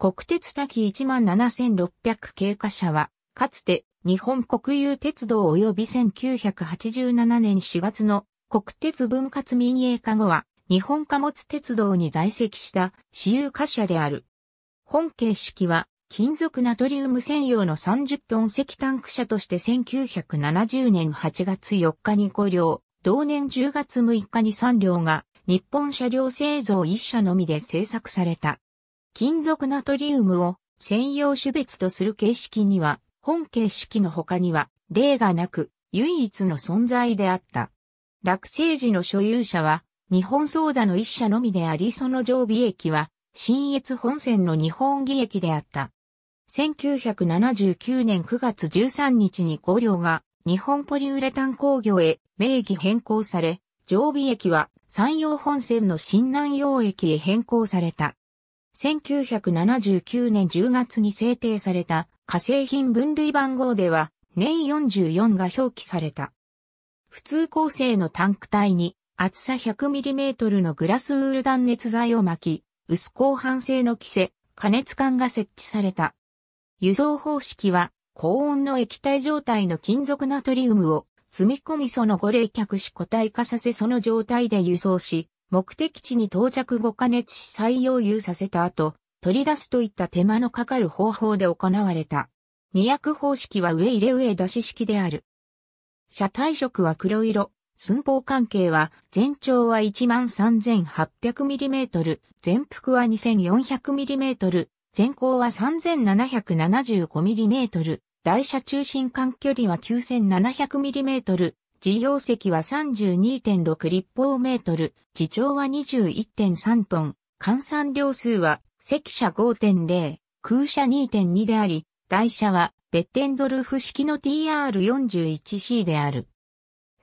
国鉄滝17600経過車は、かつて日本国有鉄道及び1987年4月の国鉄分割民営化後は、日本貨物鉄道に在籍した私有貨車である。本形式は、金属ナトリウム専用の30トン石炭区車として1970年8月4日に5両、同年10月6日に3両が日本車両製造1社のみで製作された。金属ナトリウムを専用種別とする形式には、本形式の他には例がなく、唯一の存在であった。落成時の所有者は、日本ソーダの一社のみでありその常備駅は、新越本線の日本儀駅であった。1979年9月13日に工業が日本ポリウレタン工業へ名義変更され、常備駅は山陽本線の新南洋駅へ変更された。1979年10月に制定された化成品分類番号では年44が表記された。普通構成のタンク体に厚さ 100mm のグラスウール断熱材を巻き、薄鋼板製の規制、加熱管が設置された。輸送方式は高温の液体状態の金属ナトリウムを積み込みその後冷却し固体化させその状態で輸送し、目的地に到着後加熱し再溶融させた後、取り出すといった手間のかかる方法で行われた。二役方式は上入れ上出し式である。車体色は黒色、寸法関係は全長は 13,800mm、全幅は 2,400mm、全高は 3,775mm、台車中心間距離は 9,700mm、事業積は32.6立方メートル、地長は21.3トン、換算量数は積車5.0、空車2.2であり、台車はベッテンドルフ式の TR41C である。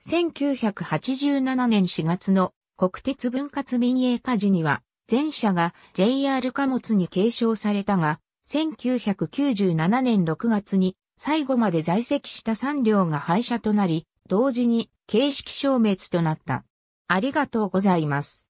1987年4月の国鉄分割民営化時には、全車が JR 貨物に継承されたが、1997年6月に最後まで在籍した3両が廃車となり、同時に形式消滅となった。ありがとうございます。